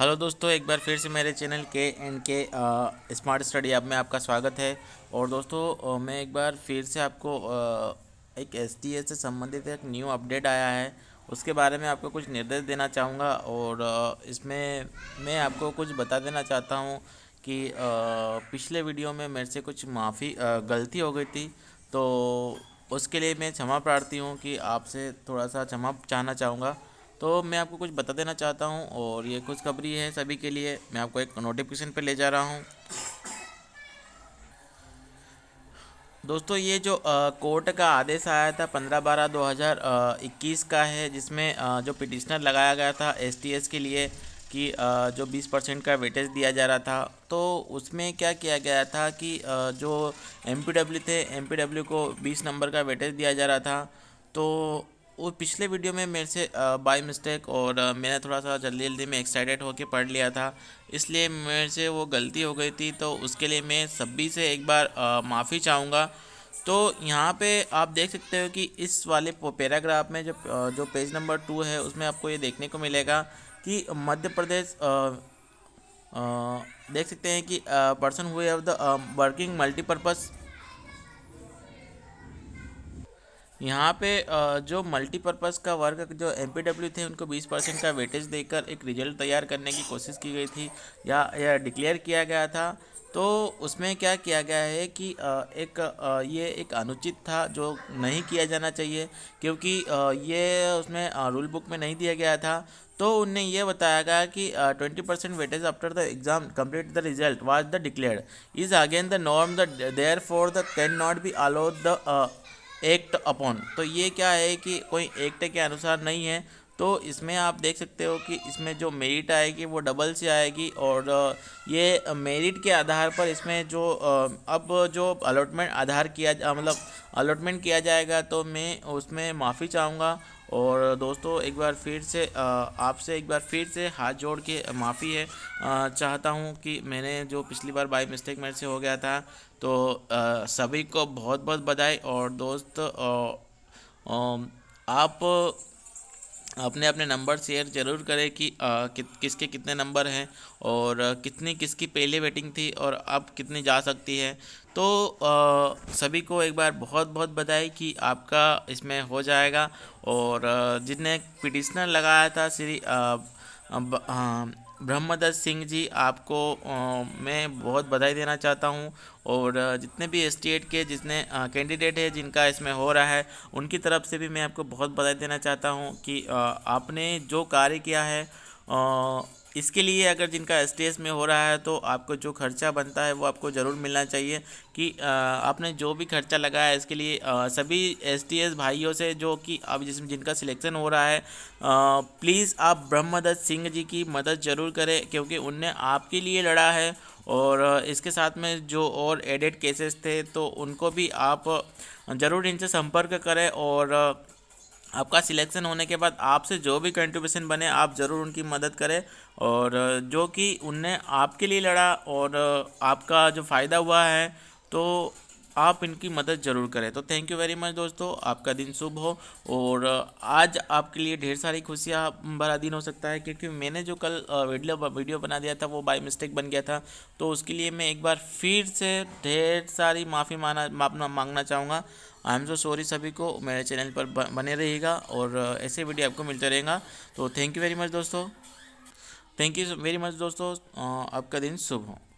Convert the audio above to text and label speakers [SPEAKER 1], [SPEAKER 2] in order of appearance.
[SPEAKER 1] hello दोस्तों एक बार फिर से मेरे चैनल के एंड के स्मार्ट स्टडी ऐप में आपका स्वागत है और दोस्तों मैं एक बार फिर से आपको आ, एक एस से संबंधित एक न्यू अपडेट आया है उसके बारे में आपको कुछ निर्देश देना चाहूँगा और आ, इसमें मैं आपको कुछ बता देना चाहता हूँ कि आ, पिछले वीडियो में मेरे से कुछ माफ़ी गलती हो गई थी तो उसके लिए मैं क्षमा प्रार्थी हूँ कि आपसे थोड़ा सा क्षमा चाहना चाहूँगा तो मैं आपको कुछ बता देना चाहता हूँ और ये कुछ खबरी है सभी के लिए मैं आपको एक नोटिफिकेशन पर ले जा रहा हूँ दोस्तों ये जो कोर्ट का आदेश आया था पंद्रह बारह दो हज़ार इक्कीस का है जिसमें आ, जो पिटिशनर लगाया गया था एसटीएस के लिए कि आ, जो बीस परसेंट का वेटेज दिया जा रहा था तो उसमें क्या किया गया था कि आ, जो एम थे एम को बीस नंबर का वेटेज दिया जा रहा था तो वो पिछले वीडियो में मेरे से बाई मिस्टेक और मैंने थोड़ा सा जल्दी जल्दी में एक्साइटेड होकर पढ़ लिया था इसलिए मेरे से वो गलती हो गई थी तो उसके लिए मैं सभी से एक बार माफ़ी चाहूँगा तो यहाँ पे आप देख सकते हो कि इस वाले पैराग्राफ में जो जो पेज नंबर टू है उसमें आपको ये देखने को मिलेगा कि मध्य प्रदेश आ, आ, देख सकते हैं कि पर्सन हुए ऑफ द वर्किंग मल्टीपर्पज़ यहाँ पे जो मल्टीपर्पज़ का वर्क जो एम थे उनको 20 परसेंट का वेटेज देकर एक रिजल्ट तैयार करने की कोशिश की गई थी या, या डिक्लेयर किया गया था तो उसमें क्या किया गया है कि एक ये एक अनुचित था जो नहीं किया जाना चाहिए क्योंकि ये उसमें रूल बुक में नहीं दिया गया था तो उनने ये बताया गया कि twenty percent weightage after the exam complete the result was the declared is again the norm the there for the can not be allowed the act upon तो ये क्या है कि कोई एक्ट के अनुसार नहीं है तो इसमें आप देख सकते हो कि इसमें जो मेरिट आएगी वो डबल से आएगी और ये मेरिट के आधार पर इसमें जो अब जो अलॉटमेंट आधार किया मतलब अलॉटमेंट किया जाएगा तो मैं उसमें माफ़ी चाहूँगा और दोस्तों एक बार फिर से आपसे एक बार फिर से हाथ जोड़ के माफ़ी है चाहता हूँ कि मैंने जो पिछली बार बाई मिस्टेक मेरे से हो गया था तो सभी को बहुत बहुत बधाई और दोस्त आप अपने अपने नंबर शेयर जरूर करें कि, कि किसके कितने नंबर हैं और कितनी किसकी पहले वेटिंग थी और अब कितनी जा सकती है तो आ, सभी को एक बार बहुत बहुत बधाई कि आपका इसमें हो जाएगा और जिसने पिटिशनर लगाया था श्री हाँ, ब्रह्मदत्त सिंह जी आपको आ, मैं बहुत बधाई देना चाहता हूं और जितने भी स्टेट के जितने कैंडिडेट है जिनका इसमें हो रहा है उनकी तरफ से भी मैं आपको बहुत बधाई देना चाहता हूं कि आ, आपने जो कार्य किया है आ, इसके लिए अगर जिनका एस में हो रहा है तो आपको जो खर्चा बनता है वो आपको ज़रूर मिलना चाहिए कि आपने जो भी खर्चा लगाया इसके लिए सभी एस भाइयों से जो कि अब जिसमें जिनका सिलेक्शन हो रहा है प्लीज़ आप ब्रह्मदत्त सिंह जी की मदद ज़रूर करें क्योंकि उनने आपके लिए लड़ा है और इसके साथ में जो और एडेड केसेस थे तो उनको भी आप ज़रूर इनसे संपर्क करें और आपका सिलेक्शन होने के बाद आपसे जो भी कंट्रीब्यूशन बने आप ज़रूर उनकी मदद करें और जो कि उनने आपके लिए लड़ा और आपका जो फ़ायदा हुआ है तो आप इनकी मदद ज़रूर करें तो थैंक यू वेरी मच दोस्तों आपका दिन शुभ हो और आज आपके लिए ढेर सारी खुशियाँ भरा दिन हो सकता है क्योंकि मैंने जो कल वीडियो वीडियो बना दिया था वो बाई मिस्टेक बन गया था तो उसके लिए मैं एक बार फिर से ढेर सारी माफ़ी माना मापना मांगना चाहूँगा आई एम सो सॉरी सभी को मेरे चैनल पर बने रहेगा और ऐसे वीडियो आपको मिलते रहेगा तो थैंक यू वेरी मच दोस्तों थैंक यू वेरी मच दोस्तों आपका दिन शुभ हो